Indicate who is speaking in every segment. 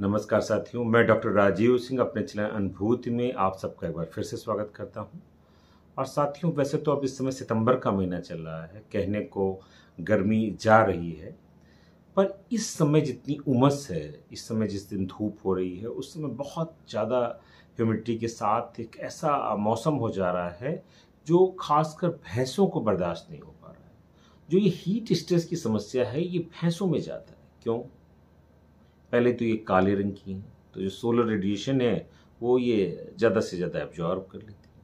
Speaker 1: नमस्कार साथियों मैं डॉक्टर राजीव सिंह अपने चैनल अनुभूति में आप सबका एक बार फिर से स्वागत करता हूं और साथियों वैसे तो अब इस समय सितंबर का महीना चल रहा है कहने को गर्मी जा रही है पर इस समय जितनी उमस है इस समय जिस दिन धूप हो रही है उस समय बहुत ज़्यादा ह्यूमिडिटी के साथ एक ऐसा मौसम हो जा रहा है जो खासकर भैंसों को बर्दाश्त नहीं हो पा रहा है जो ये हीट स्ट्रेस की समस्या है ये भैंसों में जाता है क्यों पहले तो ये काले रंग की हैं तो जो सोलर रेडिएशन है वो ये ज़्यादा से ज़्यादा एब्जॉर्ब कर लेती है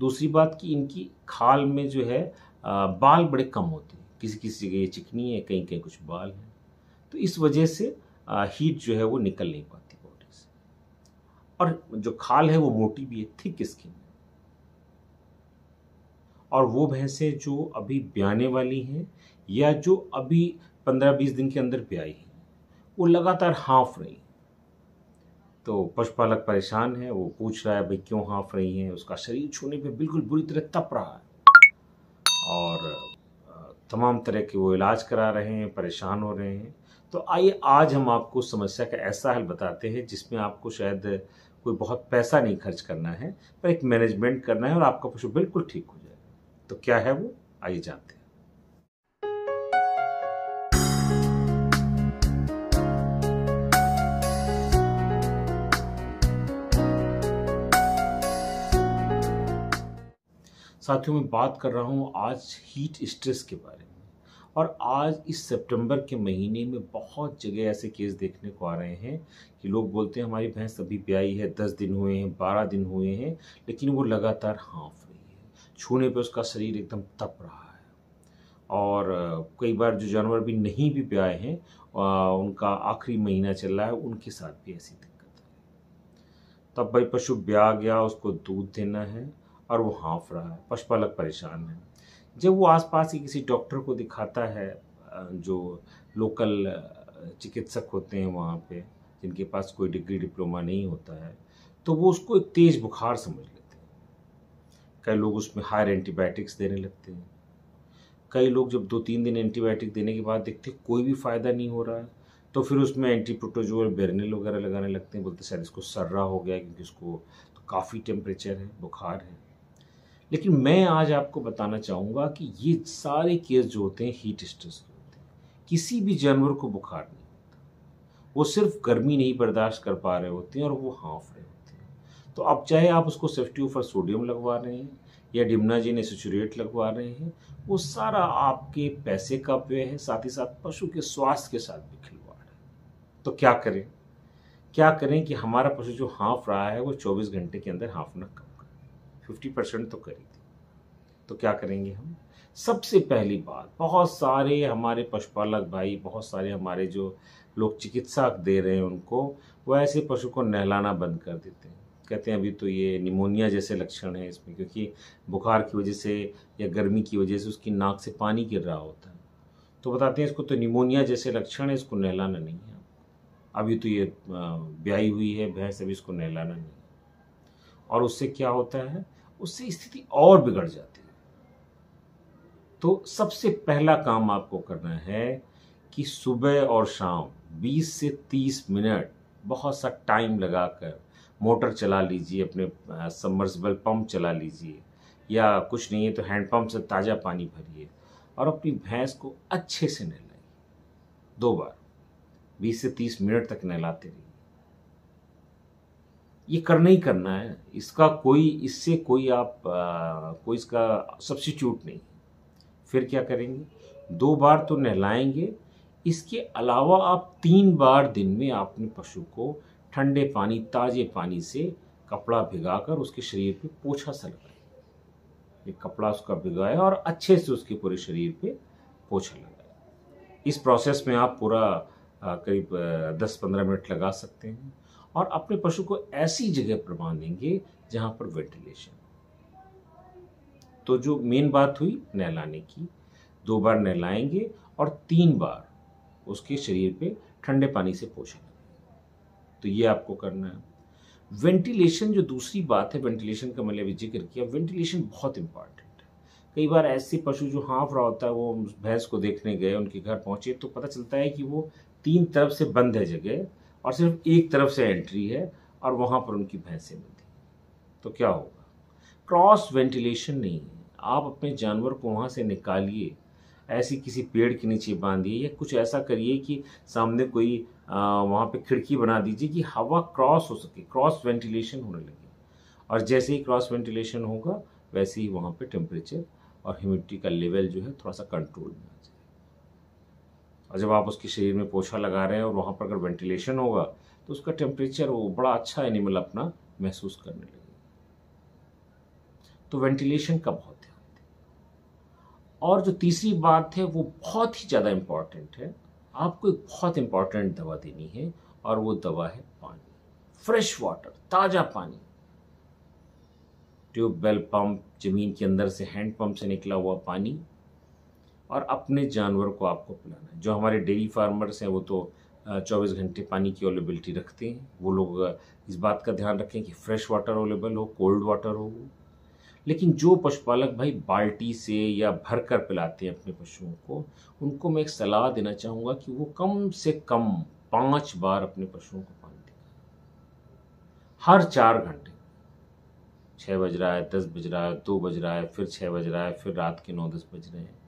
Speaker 1: दूसरी बात कि इनकी खाल में जो है आ, बाल बड़े कम होते हैं किसी किसी जगह ये चिकनी है कहीं कहीं कुछ बाल हैं तो इस वजह से आ, हीट जो है वो निकल नहीं पाती बॉडी से और जो खाल है वो मोटी भी है थिक स्किन है और वो भैंसें जो अभी ब्याने वाली हैं या जो अभी पंद्रह बीस दिन के अंदर ब्याई हैं वो लगातार हाँफ रही तो पशुपालक परेशान है वो पूछ रहा है भाई क्यों हाँफ रही हैं उसका शरीर छूने पे बिल्कुल बुरी तरह तप रहा है और तमाम तरह के वो इलाज करा रहे हैं परेशान हो रहे हैं तो आइए आज हम आपको समस्या का ऐसा हल बताते हैं जिसमें आपको शायद कोई बहुत पैसा नहीं खर्च करना है पर एक मैनेजमेंट करना है और आपका पशु बिल्कुल ठीक हो जाएगा तो क्या है वो आइए जानते हैं साथियों मैं बात कर रहा हूँ आज हीट स्ट्रेस के बारे में और आज इस सितंबर के महीने में बहुत जगह ऐसे केस देखने को आ रहे हैं कि लोग बोलते हैं हमारी भैंस अभी ब्याई है दस दिन हुए हैं बारह दिन हुए हैं लेकिन वो लगातार हाँफ रही है छूने पर उसका शरीर एकदम तप रहा है और कई बार जो जानवर भी नहीं भी ब्याए हैं उनका आखिरी महीना चल रहा है उनके साथ भी ऐसी दिक्कत है तब भाई पशु ब्या गया उसको दूध देना है और वो हाँफ रहा है पशुपालक परेशान है जब वो आसपास के किसी डॉक्टर को दिखाता है जो लोकल चिकित्सक होते हैं वहाँ पे जिनके पास कोई डिग्री डिप्लोमा नहीं होता है तो वो उसको एक तेज़ बुखार समझ लेते हैं कई लोग उसमें हायर एंटीबायोटिक्स देने लगते हैं कई लोग जब दो तीन दिन एंटीबायोटिक देने के बाद देखते कोई भी फ़ायदा नहीं हो रहा है तो फिर उसमें एंटीप्रोटोजोल बेरनिल वगैरह लगाने लगते हैं बोलते सर इसको सर्रा हो गया क्योंकि उसको तो काफ़ी टेम्परेचर है बुखार है लेकिन मैं आज आपको बताना चाहूँगा कि ये सारे केस जो होते हैं हीट स्ट्रेस के होते हैं किसी भी जानवर को बुखार नहीं होता वो सिर्फ गर्मी नहीं बर्दाश्त कर पा रहे होते हैं और वो हाँफ रहे होते हैं तो अब चाहे आप उसको सेफ्टी ऊपर सोडियम लगवा रहे हैं या डिमनाजिन एसोचुरेट लगवा रहे हैं वो सारा आपके पैसे का व्यय है साथ ही साथ पशु के स्वास्थ्य के साथ भी खिलवाड़ है तो क्या करें क्या करें कि हमारा पशु जो हाँफ रहा है वो 24 घंटे के अंदर हाँफना कम फिफ्टी परसेंट तो करी थी तो क्या करेंगे हम सबसे पहली बात बहुत सारे हमारे पशुपालक भाई बहुत सारे हमारे जो लोग चिकित्सा दे रहे हैं उनको वह ऐसे पशु को नहलाना बंद कर देते हैं कहते हैं अभी तो ये निमोनिया जैसे लक्षण है इसमें क्योंकि बुखार की वजह से या गर्मी की वजह से उसकी नाक से पानी गिर रहा होता है तो बताते हैं इसको तो निमोनिया जैसे लक्षण है इसको नहलाना नहीं है अभी तो ये ब्याई हुई है भैंस अभी इसको नहलाना नहीं है और उससे क्या होता है उससे स्थिति और बिगड़ जाती है तो सबसे पहला काम आपको करना है कि सुबह और शाम 20 से 30 मिनट बहुत सा टाइम लगाकर मोटर चला लीजिए अपने सबमर्सिबल पंप चला लीजिए या कुछ नहीं है तो हैंडपम्प से ताज़ा पानी भरिए और अपनी भैंस को अच्छे से नहलाइए दो बार 20 से 30 मिनट तक नहलाते रहिए ये करना ही करना है इसका कोई इससे कोई आप आ, कोई इसका सब्सिट्यूट नहीं फिर क्या करेंगे दो बार तो नहलाएंगे इसके अलावा आप तीन बार दिन में अपने पशु को ठंडे पानी ताजे पानी से कपड़ा भिगाकर उसके शरीर पे पोछा सा ये कपड़ा उसका भिगाए और अच्छे से उसके पूरे शरीर पे पोछा लगाएं इस प्रोसेस में आप पूरा करीब दस पंद्रह मिनट लगा सकते हैं और अपने पशु को ऐसी जगह पर बांधेंगे जहां पर वेंटिलेशन तो जो मेन बात हुई नहलाने की दो बार नहलाएंगे और तीन बार उसके शरीर पे ठंडे पानी से पोषेंगे तो ये आपको करना है वेंटिलेशन जो दूसरी बात है वेंटिलेशन का मैंने अभी जिक्र किया वेंटिलेशन बहुत इंपॉर्टेंट है कई बार ऐसे पशु जो हाँफ रहा होता है वो भैंस को देखने गए उनके घर पहुंचे तो पता चलता है कि वो तीन तरफ से बंद है जगह और सिर्फ एक तरफ से एंट्री है और वहाँ पर उनकी भैंसें मिलती तो क्या होगा क्रॉस वेंटिलेशन नहीं है आप अपने जानवर को वहाँ से निकालिए ऐसी किसी पेड़ के नीचे बांधिए या कुछ ऐसा करिए कि सामने कोई आ, वहाँ पे खिड़की बना दीजिए कि हवा क्रॉस हो सके क्रॉस वेंटिलेशन होने लगे और जैसे ही क्रॉस वेंटिलेशन होगा वैसे ही वहाँ पे टेम्परेचर और ह्यूमिडिटी का लेवल जो है थोड़ा सा कंट्रोल में आ जाए और जब आप उसके शरीर में पोछा लगा रहे हैं और वहाँ पर अगर वेंटिलेशन होगा तो उसका टेम्परेचर वो बड़ा अच्छा एनिमल अपना महसूस करने लगे तो वेंटिलेशन का बहुत ध्यान दें और जो तीसरी बात है वो बहुत ही ज़्यादा इम्पॉर्टेंट है आपको एक बहुत इम्पॉर्टेंट दवा देनी है और वो दवा है पानी फ्रेश वाटर ताज़ा पानी ट्यूबवेल पंप ज़मीन के अंदर से हैंड पंप से निकला हुआ पानी और अपने जानवर को आपको पिलाना है जो हमारे डेयरी फार्मर्स हैं वो तो चौबीस घंटे पानी की अवेलेबिलिटी रखते हैं वो लोग इस बात का ध्यान रखें कि फ्रेश वाटर अवेलेबल हो कोल्ड वाटर हो लेकिन जो पशुपालक भाई बाल्टी से या भर कर पिलाते हैं अपने पशुओं को उनको मैं एक सलाह देना चाहूँगा कि वो कम से कम पाँच बार अपने पशुओं को पानी दें हर चार घंटे छः बज रहा है दस बज रहा है दो बज रहा है फिर छः बज रहा है फिर रात के नौ दस बज रहे हैं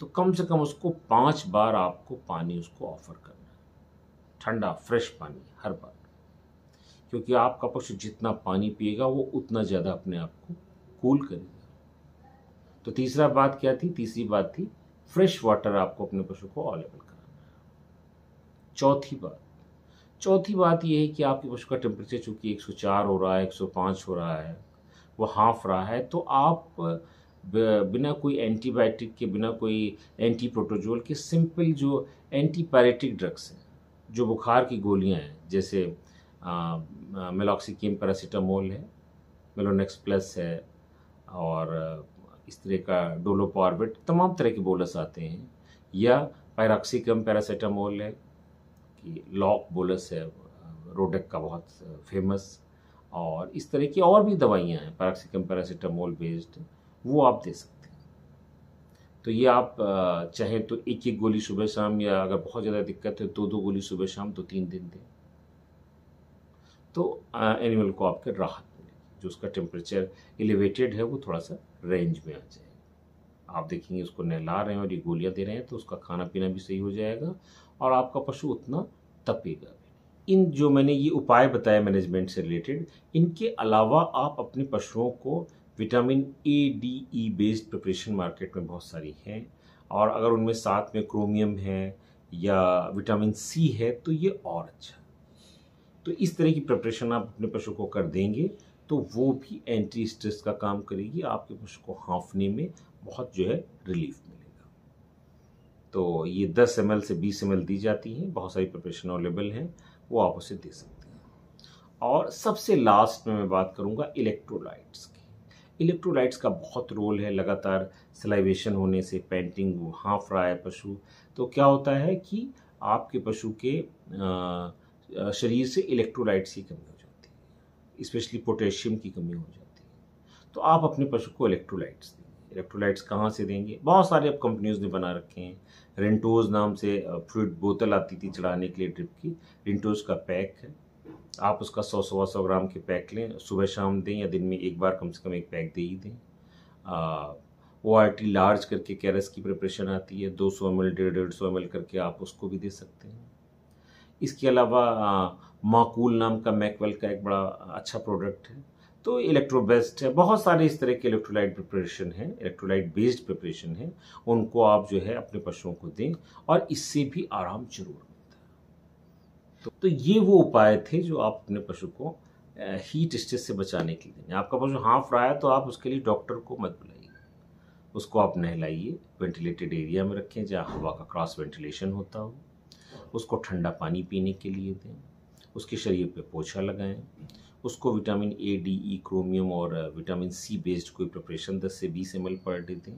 Speaker 1: तो कम से कम उसको पांच बार आपको पानी उसको ऑफर करना है ठंडा फ्रेश पानी हर बार क्योंकि आपका पशु जितना पानी पिएगा वो उतना ज़्यादा अपने आप को कूल करेगा तो तीसरा बात क्या थी तीसरी बात थी फ्रेश वाटर आपको अपने पशु को अवेलेबल कराना है चौथी बात चौथी बात यह है कि आपके पशु का टेम्परेचर चूंकि 104 हो रहा है 105 हो रहा है वो हाफ रहा है तो आप बिना कोई एंटीबायोटिक के बिना कोई एंटी प्रोटोजोल के सिंपल जो एंटीपायरेटिक ड्रग्स हैं जो बुखार की गोलियां हैं जैसे मेलॉक्सिकिम पैरासीटामोल है मेलोनेक्स प्लस है और इस तरह का डोलोपॉर्बिट तमाम तरह के बोलस आते हैं या पैराक्सिकम पैरासीटामोल है कि लॉक बोलस है रोडक का बहुत फेमस और इस तरह की और भी दवाइयाँ हैं पैराक्सिकम पैरासीटामोल बेस्ड वो आप दे सकते हैं तो ये आप चाहें तो एक एक गोली सुबह शाम या अगर बहुत ज़्यादा दिक्कत है दो दो गोली सुबह शाम तो तीन दिन दें तो एनिमल को आपके राहत मिलेगी जो उसका टेम्परेचर एलिवेटेड है वो थोड़ा सा रेंज में आ जाएगा आप देखेंगे उसको नहला रहे हैं और ये गोलियाँ दे रहे हैं तो उसका खाना पीना भी सही हो जाएगा और आपका पशु उतना तपेगा इन जो मैंने ये उपाय बताए मैनेजमेंट से रिलेटेड इनके अलावा आप अपने पशुओं को vitamin A D E based preparation market में बहुत सारी हैं और अगर उनमें साथ में क्रोमियम है या विटामिन सी है तो ये और अच्छा तो इस तरह की प्रिपरेशन आप अपने पशु को कर देंगे तो वो भी एंटी स्ट्रेस का काम करेगी आपके पशु को हाँफने में बहुत जो है रिलीफ मिलेगा तो ये 10 एम से 20 एम दी जाती हैं बहुत सारी प्रिपरेशन अवेलेबल हैं वो आप उसे दे सकते हैं और सबसे लास्ट में मैं बात करूँगा इलेक्ट्रोलाइट्स इलेक्ट्रोलाइट्स का बहुत रोल है लगातार सिलाइवेशन होने से पेंटिंग हाफ रहा है पशु तो क्या होता है कि आपके पशु के शरीर से इलेक्ट्रोलाइट्स की कमी हो जाती है स्पेशली पोटेशियम की कमी हो जाती है तो आप अपने पशु को इलेक्ट्रोलाइट्स दें इलेक्ट्रोलाइट्स कहाँ से देंगे बहुत सारे अब कंपनीज ने बना रखे हैं रेंटोज नाम से फ्रूट बोतल आती थी चढ़ाने के लिए ड्रिप की रेंटोज का पैक है आप उसका सौ सवा सौ ग्राम के पैक लें सुबह शाम दें या दिन में एक बार कम से कम एक पैक दे ही दें ओ आर टी लार्ज करके कैरस की प्रिपरेशन आती है दो सौ एम एल डेढ़ डेढ़ सौ एम एल करके आप उसको भी दे सकते हैं इसके अलावा माकूल नाम का मैकवेल का एक बड़ा अच्छा प्रोडक्ट है तो इलेक्ट्रोबेस्ट है बहुत सारे इस तरह के इलेक्ट्रोलाइट प्रिपरेशन हैं इलेक्ट्रोलाइट बेस्ड प्रिपरेशन है उनको आप जो है अपने पशुओं को दें और इससे भी आराम जरूर तो, तो ये वो उपाय थे जो आप अपने पशु को हीट स्ट्रेस से बचाने के लिए आपका पशु हाफ रहा है तो आप उसके लिए डॉक्टर को मत बुलाइए उसको आप नहलाइए वेंटिलेटेड एरिया में रखें जहाँ हवा का क्रॉस वेंटिलेशन होता हो उसको ठंडा पानी पीने के लिए दें उसके शरीर पे पोछा लगाएं उसको vitamin A D E chromium और विटामिन सी बेस्ड कोई प्रिपरेशन 10 से 20 एम पर डे दें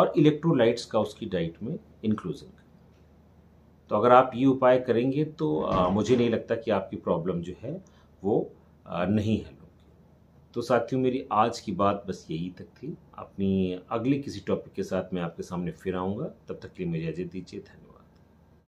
Speaker 1: और इलेक्ट्रोलाइट्स का उसकी डाइट में इंक्लूजन करें तो अगर आप ये उपाय करेंगे तो आ, मुझे नहीं लगता कि आपकी प्रॉब्लम जो है वो आ, नहीं हल होगी तो साथियों मेरी आज की बात बस यही तक थी अपनी अगले किसी टॉपिक के साथ मैं आपके सामने फिर आऊँगा तब तक के लिए मुझे इजाज़त दीजिए धन्यवाद